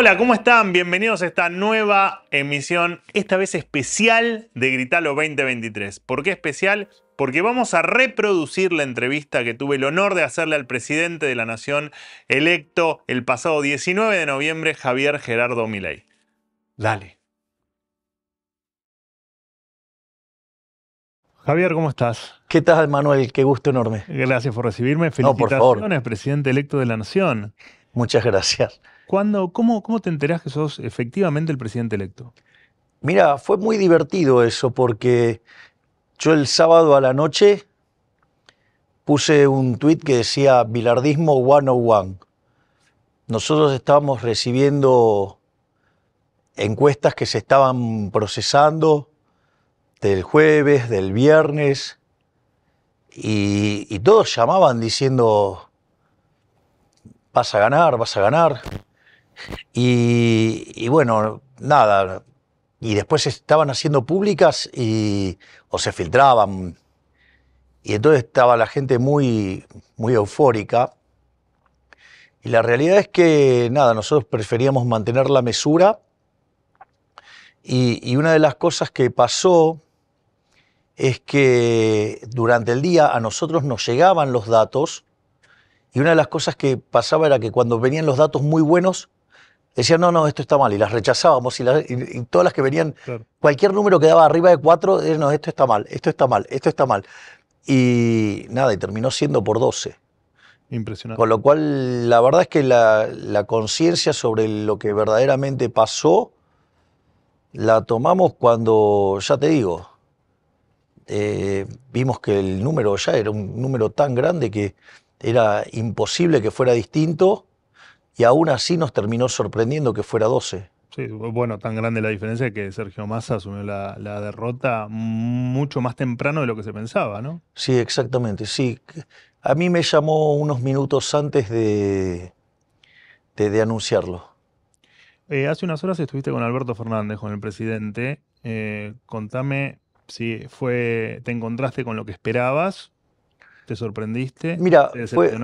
Hola, ¿cómo están? Bienvenidos a esta nueva emisión, esta vez especial de Gritalo 2023. ¿Por qué especial? Porque vamos a reproducir la entrevista que tuve el honor de hacerle al presidente de la Nación electo el pasado 19 de noviembre, Javier Gerardo Milei. Dale. Javier, ¿cómo estás? ¿Qué tal, Manuel? Qué gusto enorme. Gracias por recibirme. Felicitaciones, presidente electo de la Nación. Muchas gracias cómo, ¿Cómo te enterás que sos efectivamente el presidente electo? Mira, fue muy divertido eso porque yo el sábado a la noche puse un tuit que decía Bilardismo 101. Nosotros estábamos recibiendo encuestas que se estaban procesando del jueves, del viernes, y todos llamaban diciendo, vas a ganar, vas a ganar. Y, bueno, nada. Y después estaban haciendo públicas y, o se filtraban. Y entonces estaba la gente muy, muy eufórica. Y la realidad es que, nada, nosotros preferíamos mantener la mesura. y, una de las cosas que pasó es que durante el día a nosotros nos llegaban los datos. Y una de las cosas que pasaba era que cuando venían los datos muy buenos, decían, no, no, esto está mal, y las rechazábamos, y, todas las que venían, cualquier número que daba arriba de cuatro, decían, no, esto está mal, esto está mal, esto está mal. Y nada, y terminó siendo por 12. Impresionante. Con lo cual, la verdad es que la, conciencia sobre lo que verdaderamente pasó la tomamos cuando, ya te digo, eh, vimos que el número ya era un número tan grande que era imposible que fuera distinto y aún así nos terminó sorprendiendo que fuera 12. Sí, bueno, tan grande la diferencia que Sergio Massa asumió la, derrota mucho más temprano de lo que se pensaba, ¿no? Sí, exactamente, sí. A mí me llamó unos minutos antes de, de, anunciarlo. Eh, hace unas horas estuviste con Alberto Fernández, con el presidente. Eh, contame si fue, te encontraste con lo que esperabas, te sorprendiste, Mira, te Fue,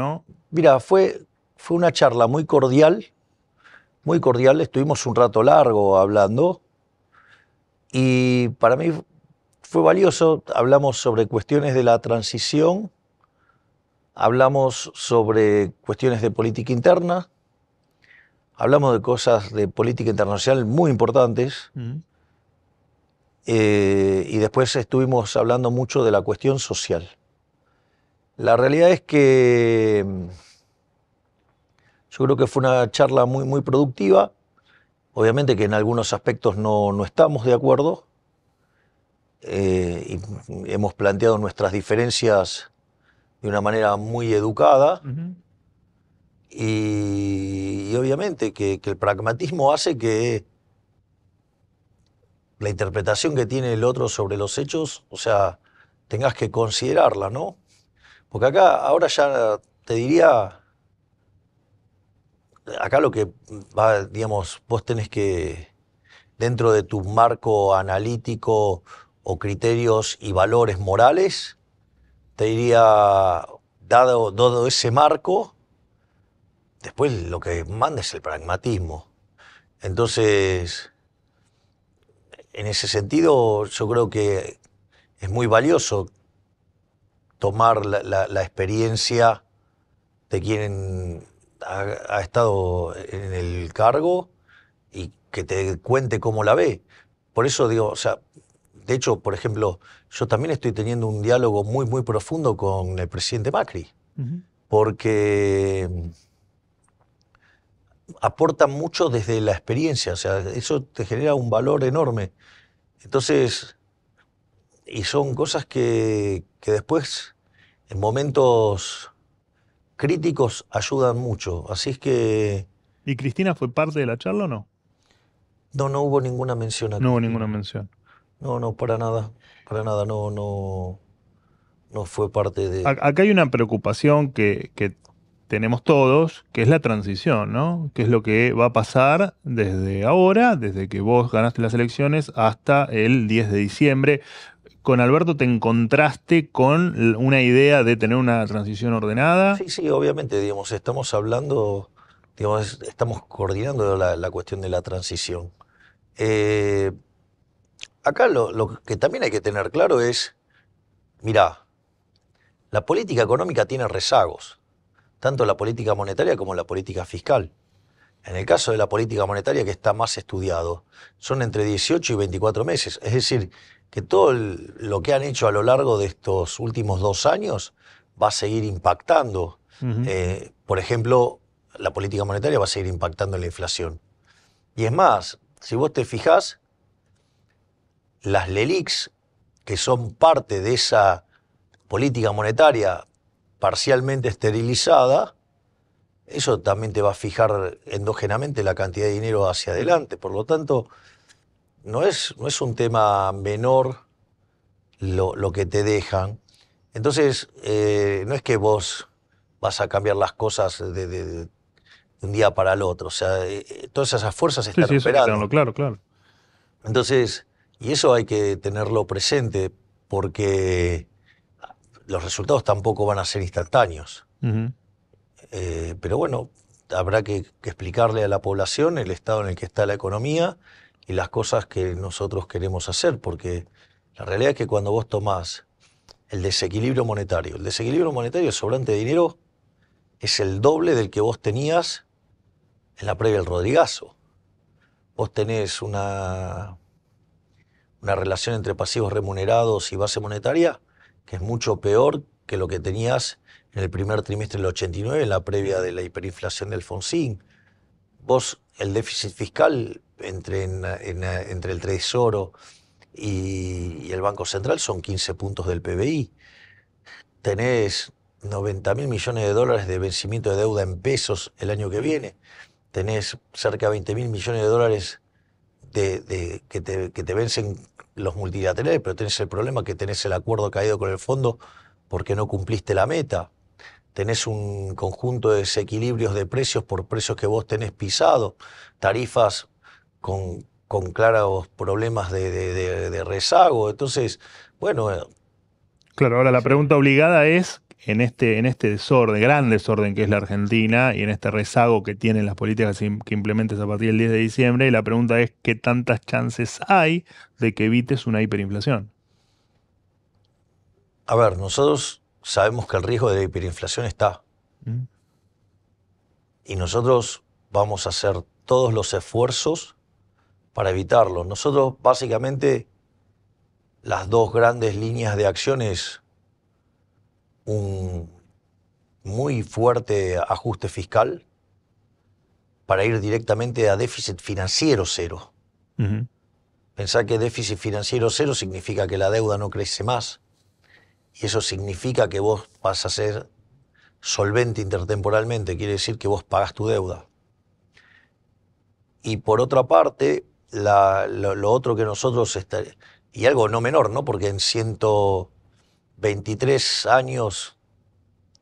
mira, fue fue una charla muy cordial, muy cordial, estuvimos un rato largo hablando y para mí fue valioso, hablamos sobre cuestiones de la transición, hablamos sobre cuestiones de política interna, hablamos de cosas de política internacional muy importantes. Mm. Eh, y después estuvimos hablando mucho de la cuestión social. La realidad es que yo creo que fue una charla muy, muy productiva. Obviamente que en algunos aspectos no, estamos de acuerdo. Eh, y hemos planteado nuestras diferencias de una manera muy educada. y, obviamente que, que el pragmatismo hace que la interpretación que tiene el otro sobre los hechos, o sea, tengas que considerarla, ¿no? Porque acá ahora ya te diría acá lo que va, digamos, vos tenés que, dentro de tu marco analítico o criterios y valores morales, te diría, dado, ese marco, después lo que manda es el pragmatismo. Entonces, en ese sentido, yo creo que es muy valioso tomar la, la experiencia de quien ha, estado en el cargo y que te cuente cómo la ve. Por eso digo, o sea, de hecho, por ejemplo, yo también estoy teniendo un diálogo muy, muy profundo con el presidente Macri, porque mm, aporta mucho desde la experiencia, o sea, eso te genera un valor enorme. Entonces, y son cosas que, que después, en momentos críticos ayudan mucho. Así es que. ¿Y Cristina fue parte de la charla o no? No, no hubo ninguna mención. aquí. no hubo ninguna mención. No, no, para nada. Para nada, no, no, no fue parte de. Acá hay una preocupación que, que tenemos todos, que es la transición, ¿no? Que es lo que va a pasar desde ahora, desde que vos ganaste las elecciones hasta el 10 de diciembre con Alberto te encontraste con una idea de tener una transición ordenada. Sí, sí, obviamente, digamos, estamos hablando, digamos, estamos coordinando la, cuestión de la transición. Eh, acá lo, lo, que también hay que tener claro es, mirá, la política económica tiene rezagos, tanto la política monetaria como la política fiscal. En el caso de la política monetaria, que está más estudiado, son entre 18 y 24 meses. Es decir, que todo lo que han hecho a lo largo de estos últimos dos años va a seguir impactando. Eh, por ejemplo, la política monetaria va a seguir impactando en la inflación. Y es más, si vos te fijás, las LELIX, que son parte de esa política monetaria parcialmente esterilizada, eso también te va a fijar endógenamente la cantidad de dinero hacia adelante. Por lo tanto, no es, un tema menor lo, que te dejan. Entonces, eh, no es que vos vas a cambiar las cosas de, un día para el otro. O sea, eh, eh, todas esas fuerzas están sí, claro, claro. Entonces, y eso hay que tenerlo presente porque los resultados tampoco van a ser instantáneos. pero bueno, habrá que, explicarle a la población el estado en el que está la economía y las cosas que nosotros queremos hacer, porque la realidad es que cuando vos tomás el desequilibrio monetario, el desequilibrio monetario, el sobrante de dinero, es el doble del que vos tenías en la previa del Rodrigazo. Vos tenés una, una relación entre pasivos remunerados y base monetaria que es mucho peor que lo que tenías en el primer trimestre del 89, en la previa de la hiperinflación del Fonsín. Vos, el déficit fiscal entre, el Tesoro y, el Banco Central son 15 puntos del PBI. Tenés 90 mil millones de dólares de vencimiento de deuda en pesos el año que viene. Tenés cerca de 20 mil millones de dólares que, te, que te vencen los multilaterales, pero tenés el problema que tenés el acuerdo caído con el fondo porque no cumpliste la meta. Tenés un conjunto de desequilibrios de precios por precios que vos tenés pisado, tarifas con, claros problemas de, rezago. Entonces, bueno. Claro, ahora la pregunta obligada es, en este, en este desorden, gran desorden que es la Argentina y en este rezago que tienen las políticas que implementes a partir del 10 de diciembre, la pregunta es qué tantas chances hay de que evites una hiperinflación. A ver, nosotros sabemos que el riesgo de hiperinflación está. Mm. Y nosotros vamos a hacer todos los esfuerzos para evitarlo. Nosotros básicamente las dos grandes líneas de acción es un muy fuerte ajuste fiscal para ir directamente a déficit financiero cero. Pensar que déficit financiero cero significa que la deuda no crece más y eso significa que vos vas a ser solvente intertemporalmente, quiere decir que vos pagás tu deuda. Y por otra parte, lo, otro que nosotros, y algo no menor, ¿no? Porque en 123 años,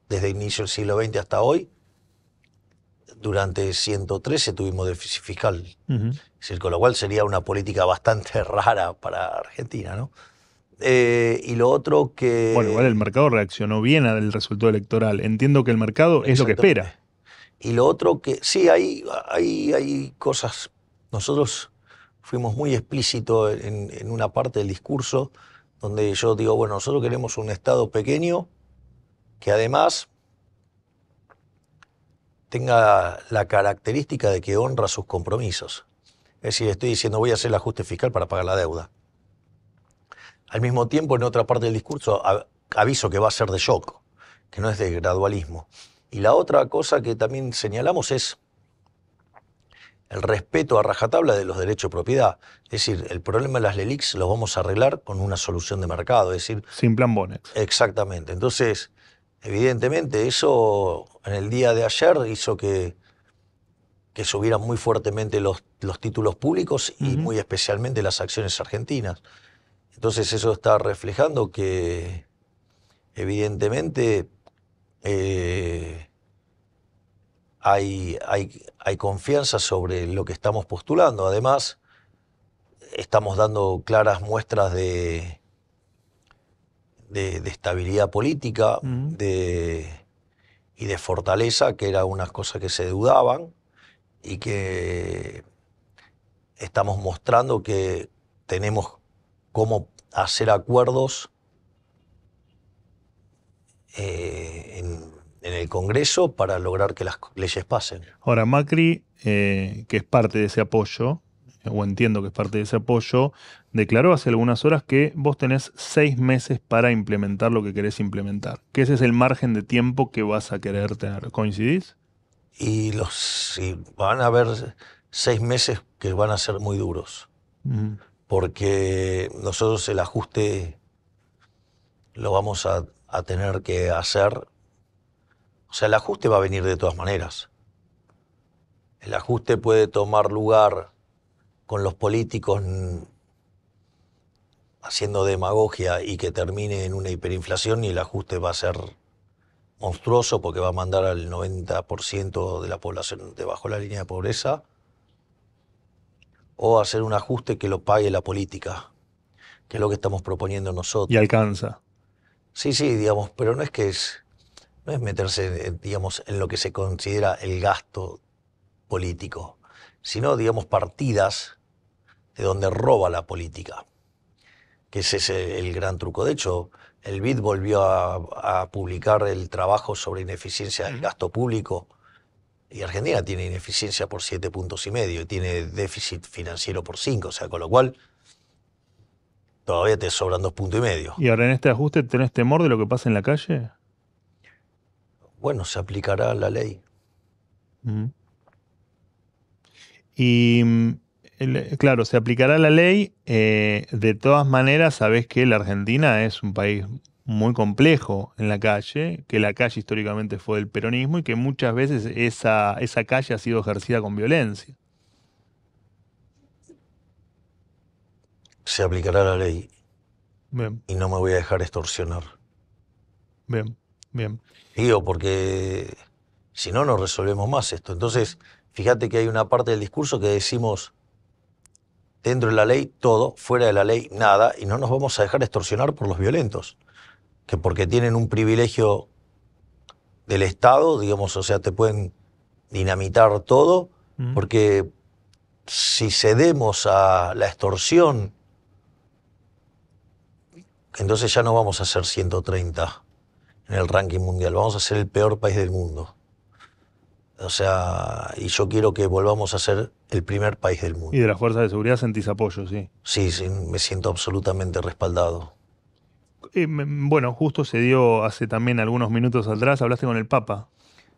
desde inicio del siglo XX hasta hoy, durante 113 tuvimos déficit fiscal. con lo cual sería una política bastante rara para Argentina, ¿no? Eh, y lo otro que. Bueno, igual el mercado reaccionó bien al resultado electoral. Entiendo que el mercado es lo que espera. Y lo otro que. Sí, hay, hay, hay cosas. Nosotros fuimos muy explícitos en, una parte del discurso donde yo digo, bueno, nosotros queremos un Estado pequeño que además tenga la característica de que honra sus compromisos. Es decir, estoy diciendo voy a hacer el ajuste fiscal para pagar la deuda. Al mismo tiempo, en otra parte del discurso, aviso que va a ser de shock, que no es de gradualismo. Y la otra cosa que también señalamos es, el respeto a rajatabla de los derechos de propiedad. Es decir, el problema de las LELIX los vamos a arreglar con una solución de mercado. Es decir, Sin plan Bonet. Exactamente. Entonces, evidentemente, eso en el día de ayer hizo que, que subieran muy fuertemente los, los títulos públicos y muy especialmente las acciones argentinas. Entonces, eso está reflejando que, evidentemente, eh, hay, hay, confianza sobre lo que estamos postulando. Además, estamos dando claras muestras de, de, estabilidad política y de fortaleza, que eran unas cosas que se dudaban y que estamos mostrando que tenemos cómo hacer acuerdos eh, en, en el Congreso para lograr que las leyes pasen. Ahora, Macri, eh, que es parte de ese apoyo, o entiendo que es parte de ese apoyo, declaró hace algunas horas que vos tenés seis meses para implementar lo que querés implementar, que ese es el margen de tiempo que vas a querer tener. ¿Coincidís? Y los van a haber seis meses que van a ser muy duros, porque nosotros el ajuste lo vamos a tener que hacer o sea, el ajuste va a venir de todas maneras. El ajuste puede tomar lugar con los políticos haciendo demagogia y que termine en una hiperinflación y el ajuste va a ser monstruoso porque va a mandar al 90% de la población debajo de la línea de pobreza o hacer un ajuste que lo pague la política, que es lo que estamos proponiendo nosotros. Y alcanza. Sí, sí, digamos, pero no es que es no es meterse, eh, digamos, en lo que se considera el gasto político, sino, digamos, partidas de donde roba la política, que ese es el gran truco. De hecho, el BID volvió a, publicar el trabajo sobre ineficiencia del gasto público y Argentina tiene ineficiencia por siete puntos y medio y tiene déficit financiero por cinco. o sea, con lo cual todavía te sobran dos puntos y medio. ¿Y ahora en este ajuste tenés temor de lo que pasa en la calle? bueno, se aplicará la ley. Y mm, eh, claro, se aplicará la ley. Eh, de todas maneras, sabés que la Argentina es un país muy complejo en la calle, que la calle históricamente fue del peronismo y que muchas veces esa, esa calle ha sido ejercida con violencia. Se aplicará la ley. Y no me voy a dejar extorsionar. Bien. Digo, porque si no, no resolvemos más esto. Entonces, fíjate que hay una parte del discurso que decimos dentro de la ley todo, fuera de la ley nada, y no nos vamos a dejar extorsionar por los violentos, que porque tienen un privilegio del Estado, digamos, o sea, te pueden dinamitar todo, mm. porque si cedemos a la extorsión, entonces ya no vamos a ser 130 en el ranking mundial. Vamos a ser el peor país del mundo. O sea, y yo quiero que volvamos a ser el primer país del mundo. Y de las fuerzas de seguridad sentís apoyo, sí. Sí, sí me siento absolutamente respaldado. bueno, justo se dio hace también algunos minutos atrás, hablaste con el Papa.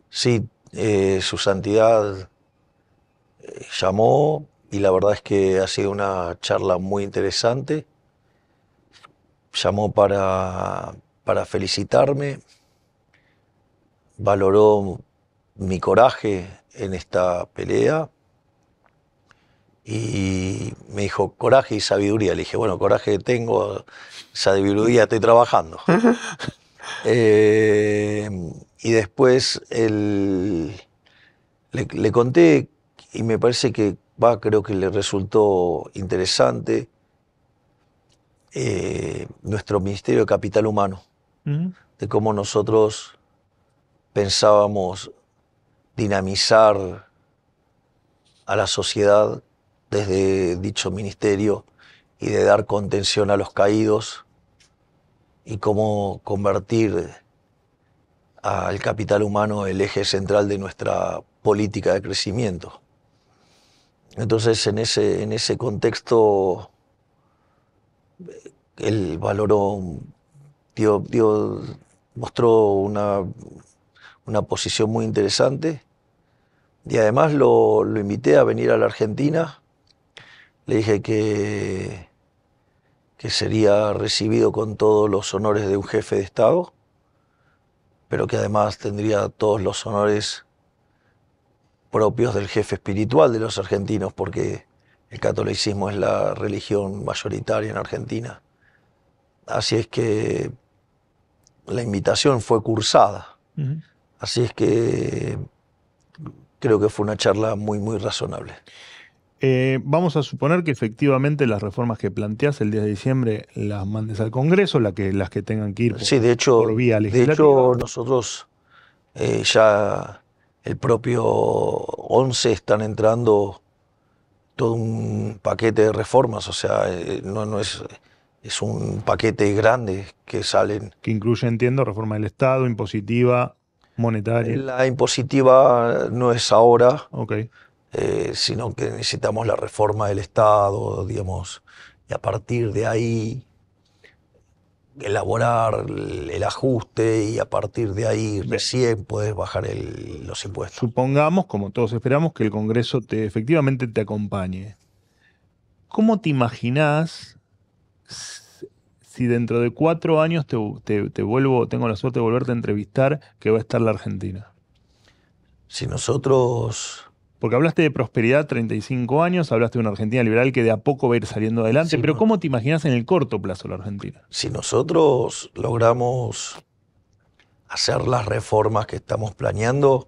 Sí, eh, su santidad eh, llamó y la verdad es que ha sido una charla muy interesante. Llamó para para felicitarme, valoró mi coraje en esta pelea y me dijo coraje y sabiduría. Le dije, bueno, coraje tengo, sabiduría estoy trabajando. Eh, y después le, conté y me parece que va, creo que le resultó interesante eh, nuestro Ministerio de Capital Humano de cómo nosotros pensábamos dinamizar a la sociedad desde dicho ministerio y de dar contención a los caídos y cómo convertir al capital humano el eje central de nuestra política de crecimiento. Entonces, en ese, en ese contexto, el valoró Dios, mostró una, una, posición muy interesante y además lo, lo, invité a venir a la Argentina. Le dije que, que sería recibido con todos los honores de un jefe de Estado, pero que además tendría todos los honores propios del jefe espiritual de los argentinos, porque el catolicismo es la religión mayoritaria en Argentina. Así es que la invitación fue cursada. Así es que creo que fue una charla muy, muy razonable. Eh, vamos a suponer que efectivamente las reformas que planteas el 10 de diciembre las mandes al Congreso, que, las que tengan que ir por, de hecho, vía legislativa. De hecho, nosotros eh, ya el propio 11 están entrando todo un paquete de reformas, o sea, eh, no, no es es un paquete grande que salen. Que incluye, entiendo, reforma del Estado, impositiva, monetaria. La impositiva no es ahora, okay. Eh, sino que necesitamos la reforma del Estado, digamos, y a partir de ahí elaborar el ajuste y a partir de ahí recién puedes bajar los impuestos. Supongamos, como todos esperamos, que el Congreso te, efectivamente te acompañe. ¿Cómo te imaginás si dentro de cuatro años te, vuelvo, tengo la suerte de volverte a entrevistar, que va a estar la Argentina? Si nosotros... Porque hablaste de prosperidad 35 años, hablaste de una Argentina liberal que de a poco va a ir saliendo adelante, pero ¿cómo te imaginas en el corto plazo la Argentina? Si nosotros logramos hacer las reformas que estamos planeando,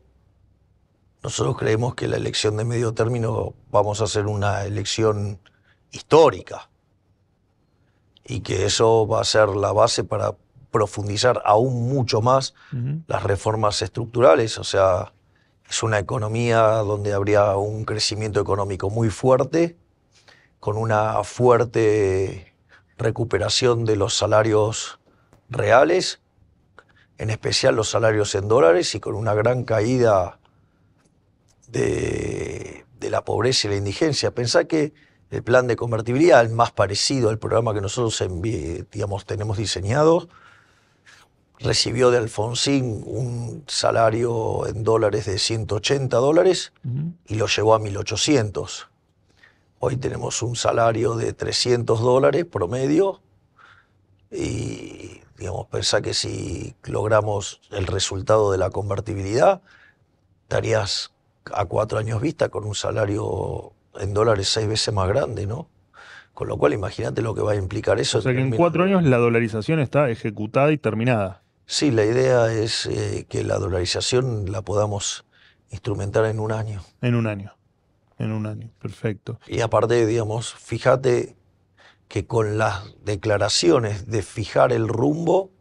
nosotros creemos que la elección de medio término vamos a hacer una elección histórica y que eso va a ser la base para profundizar aún mucho más las reformas estructurales. O sea, es una economía donde habría un crecimiento económico muy fuerte, con una fuerte recuperación de los salarios reales, en especial los salarios en dólares, y con una gran caída de, de la pobreza y la indigencia. Pensá que el plan de convertibilidad, el más parecido al programa que nosotros tenemos diseñado, recibió de Alfonsín un salario en dólares de 180 dólares y lo llevó a 1800. Hoy tenemos un salario de 300 dólares promedio y digamos, pensá que si logramos el resultado de la convertibilidad, estarías a cuatro años vista con un salario en dólares seis veces más grande, ¿no? Con lo cual, imagínate lo que va a implicar eso. O sea que en cuatro años la dolarización está ejecutada y terminada. Sí, la idea es eh, que la dolarización la podamos instrumentar en un año. En un año. En un año, perfecto. Y aparte, digamos, fíjate que con las declaraciones de fijar el rumbo,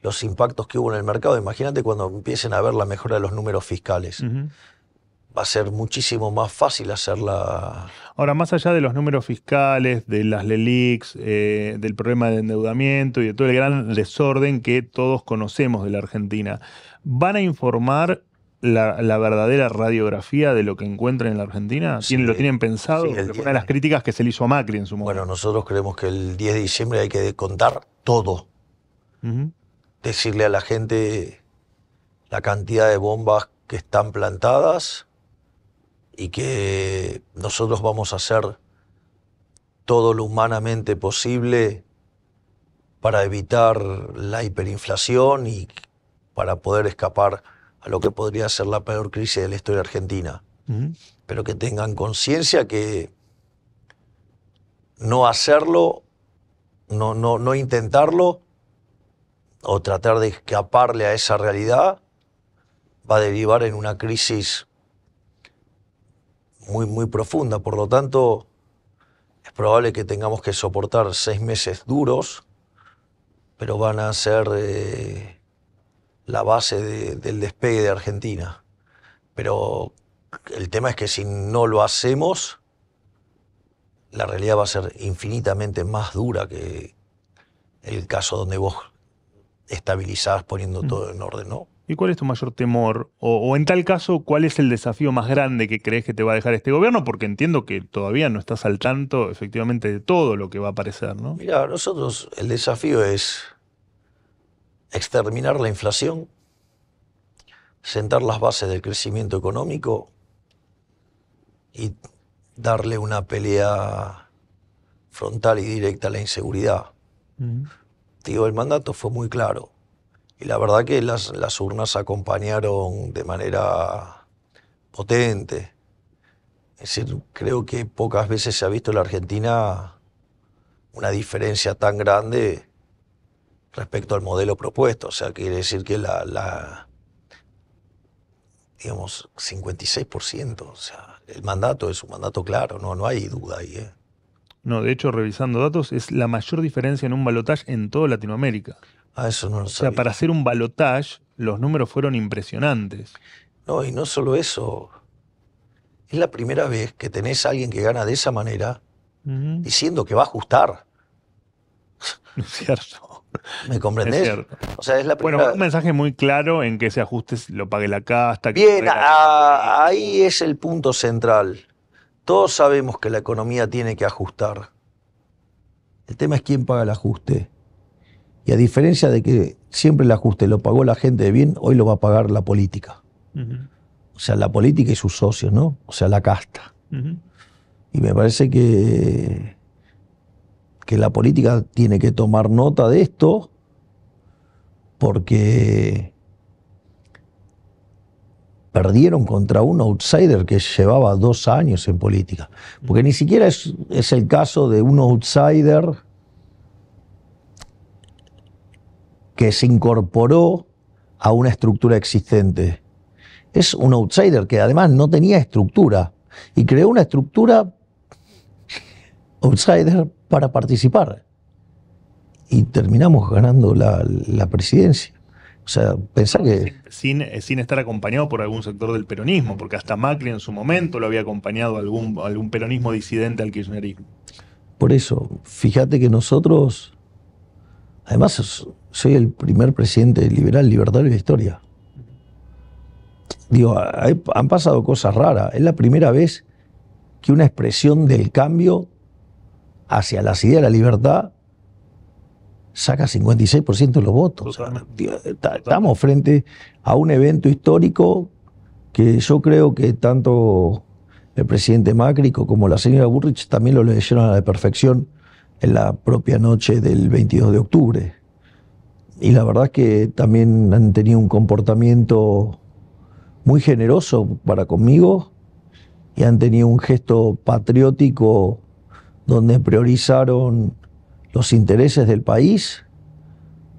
los impactos que hubo en el mercado, imagínate cuando empiecen a ver la mejora de los números fiscales va a ser muchísimo más fácil hacerla. Ahora, más allá de los números fiscales, de las LELIX, eh, del problema de endeudamiento y de todo el gran desorden que todos conocemos de la Argentina, ¿van a informar la, verdadera radiografía de lo que encuentran en la Argentina? ¿Lo tienen pensado? una de las críticas que se le hizo a Macri en su momento. Bueno, nosotros creemos que el 10 de diciembre hay que contar todo. Decirle a la gente la cantidad de bombas que están plantadas, y que nosotros vamos a hacer todo lo humanamente posible para evitar la hiperinflación y para poder escapar a lo que podría ser la peor crisis de la historia argentina. Pero que tengan conciencia que no hacerlo, no, no, no intentarlo o tratar de escaparle a esa realidad va a derivar en una crisis muy, muy profunda. Por lo tanto, es probable que tengamos que soportar seis meses duros, pero van a ser eh, la base del despegue de Argentina. Pero el tema es que si no lo hacemos, la realidad va a ser infinitamente más dura que el caso donde vos estabilizás poniendo mm. todo en orden, ¿no? ¿Y cuál es tu mayor temor? O, en tal caso, ¿cuál es el desafío más grande que crees que te va a dejar este gobierno? Porque entiendo que todavía no estás al tanto efectivamente de todo lo que va a aparecer, ¿no? Mira, nosotros el desafío es exterminar la inflación, sentar las bases del crecimiento económico y darle una pelea frontal y directa a la inseguridad. Digo, el mandato fue muy claro la verdad que las, urnas acompañaron de manera potente. Es decir, creo que pocas veces se ha visto en la Argentina una diferencia tan grande respecto al modelo propuesto. O sea, quiere decir que la, digamos, 56%. O sea, el mandato es un mandato claro, no, no hay duda ahí. ¿eh? No, de hecho, revisando datos, es la mayor diferencia en un balotaje en toda Latinoamérica. Ah, o sea, para hacer un balotage, los números fueron impresionantes. No, y no solo eso. Es la primera vez que tenés a alguien que gana de esa manera diciendo que va a ajustar. es cierto. ¿Me comprendés? O sea, es Bueno, un mensaje muy claro en que ese ajuste lo pague la casta. Bien, ah, ahí es el punto central. Todos sabemos que la economía tiene que ajustar. El tema es quién paga el ajuste. Y a diferencia de que siempre el ajuste lo pagó la gente de bien, hoy lo va a pagar la política. O sea, la política y sus socios, ¿no? O sea, la casta. Y me parece que, que la política tiene que tomar nota de esto porque perdieron contra un outsider que llevaba dos años en política. Porque ni siquiera es, es el caso de un outsider se incorporó a una estructura existente. Es un outsider que además no tenía estructura y creó una estructura outsider para participar. Y terminamos ganando la, presidencia. O sea, pensar que. Sin, eh, sin, estar acompañado por algún sector del peronismo, porque hasta Macri en su momento lo había acompañado algún, algún peronismo disidente al kirchnerismo. Por eso, fíjate que nosotros, además, soy el primer presidente liberal libertario de la historia. Digo, han pasado cosas raras. Es la primera vez que una expresión del cambio hacia las ideas de la libertad saca 56% de los votos. estamos frente a un evento histórico que yo creo que tanto el presidente Macri como la señora Burrich también lo leyeron a la perfección en la propia noche del 22 de octubre y la verdad que también han tenido un comportamiento muy generoso para conmigo y han tenido un gesto patriótico donde priorizaron los intereses del país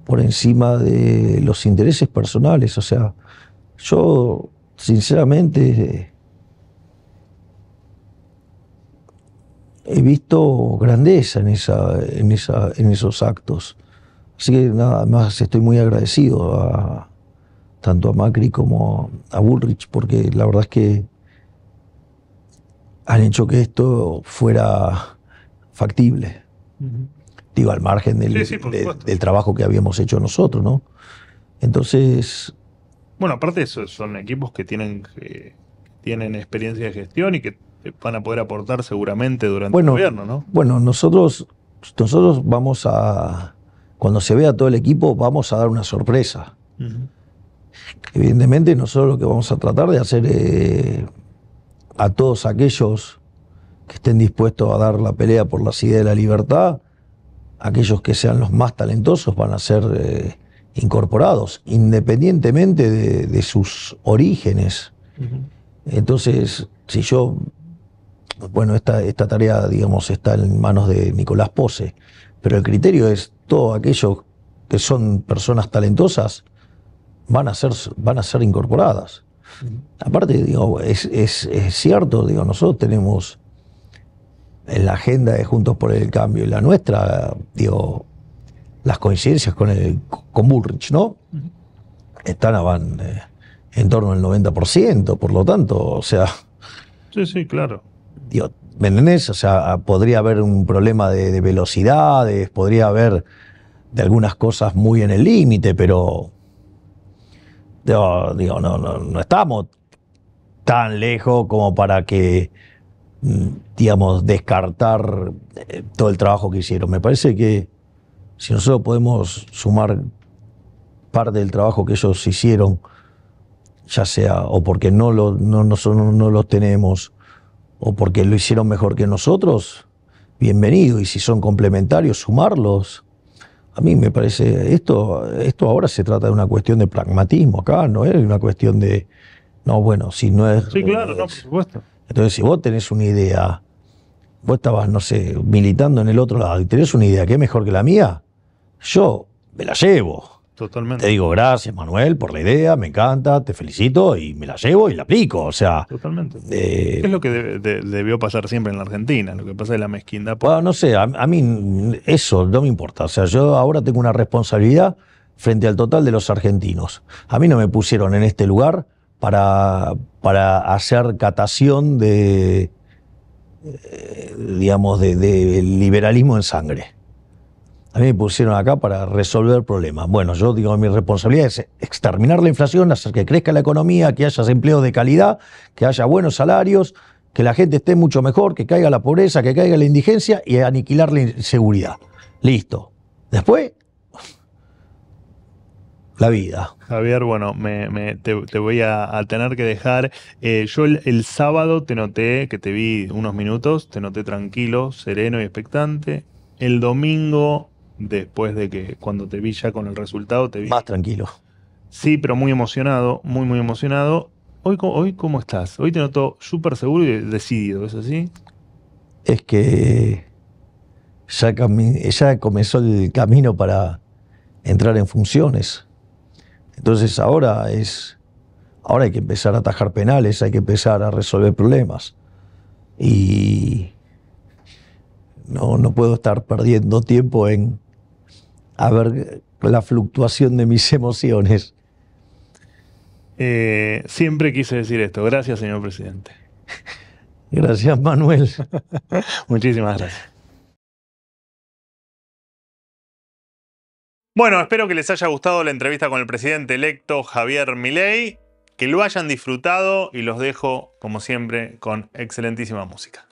por encima de los intereses personales. O sea, yo sinceramente he visto grandeza en, esa, en, en esos actos. Así que nada más estoy muy agradecido a, tanto a Macri como a Bullrich, porque la verdad es que han hecho que esto fuera factible. Digo, al margen del, del, trabajo que habíamos hecho nosotros, ¿no? Entonces. Bueno, aparte de eso, son equipos que tienen, tienen experiencia de gestión y que van a poder aportar seguramente durante bueno, el gobierno, ¿no? Bueno, nosotros, nosotros vamos a cuando se vea todo el equipo vamos a dar una sorpresa. Evidentemente nosotros lo que vamos a tratar de hacer eh, a todos aquellos que estén dispuestos a dar la pelea por la silla de la libertad, aquellos que sean los más talentosos van a ser eh, incorporados, independientemente de, sus orígenes. Entonces, si yo, bueno, esta, esta tarea, digamos, está en manos de Nicolás Pose, pero el criterio es todos aquellos que son personas talentosas van a ser, van a ser incorporadas. Aparte, digo, es, es, cierto, digo, nosotros tenemos en la agenda de Juntos por el Cambio y la nuestra, digo, las coincidencias con, el, con Bullrich, ¿no? Están eh, en torno al 90%, por lo tanto, o sea... Sí, sí, claro. ¿me O sea, podría haber un problema de, velocidades, podría haber de algunas cosas muy en el límite, pero digo, no, no, estamos tan lejos como para que, mm, digamos, descartar eh, todo el trabajo que hicieron. Me parece que si nosotros podemos sumar parte del trabajo que ellos hicieron, ya sea o porque no, lo, no, no, no los tenemos, o porque lo hicieron mejor que nosotros, bienvenido. Y si son complementarios, sumarlos. A mí me parece, esto, esto ahora se trata de una cuestión de pragmatismo acá, no es una cuestión de, no, bueno, si no es... Sí, claro, no, por eh, supuesto. Entonces, si vos tenés una idea, vos estabas, no sé, militando en el otro lado y tenés una idea que es mejor que la mía, yo me la llevo. Totalmente. Te digo, gracias Manuel por la idea, me encanta, te felicito y me la llevo y la aplico. O sea. Totalmente. Eh, es lo que debió pasar siempre en la Argentina, lo que pasa es la mezquindad. no sé, a, mí eso no me importa. O sea, yo ahora tengo una responsabilidad frente al total de los argentinos. A mí no me pusieron en este lugar para, para hacer catación de, eh, digamos, liberalismo en sangre. A mí me pusieron acá para resolver problemas. Bueno, yo digo, mi responsabilidad es exterminar la inflación, hacer que crezca la economía, que haya empleo de calidad, que haya buenos salarios, que la gente esté mucho mejor, que caiga la pobreza, que caiga la indigencia y aniquilar la inseguridad. Listo. Después, la vida. Javier, bueno, te, voy a, tener que dejar. Eh, yo el, sábado te noté, que te vi unos minutos, te noté tranquilo, sereno y expectante. El domingo después de que cuando te vi ya con el resultado te vi. Más tranquilo. Sí, pero muy emocionado, muy, muy emocionado. Hoy, hoy ¿cómo estás? Hoy te noto súper seguro y decidido, ¿es así? Es que ya, comenzó el camino para entrar en funciones. Entonces ahora es. Ahora hay que empezar a atajar penales, hay que empezar a resolver problemas. Y no, no puedo estar perdiendo tiempo en a ver la fluctuación de mis emociones. Eh, siempre quise decir esto. Gracias, señor presidente. Gracias, Manuel. Muchísimas gracias. Bueno, espero que les haya gustado la entrevista con el presidente electo Javier Milei, que lo hayan disfrutado y los dejo, como siempre, con excelentísima música.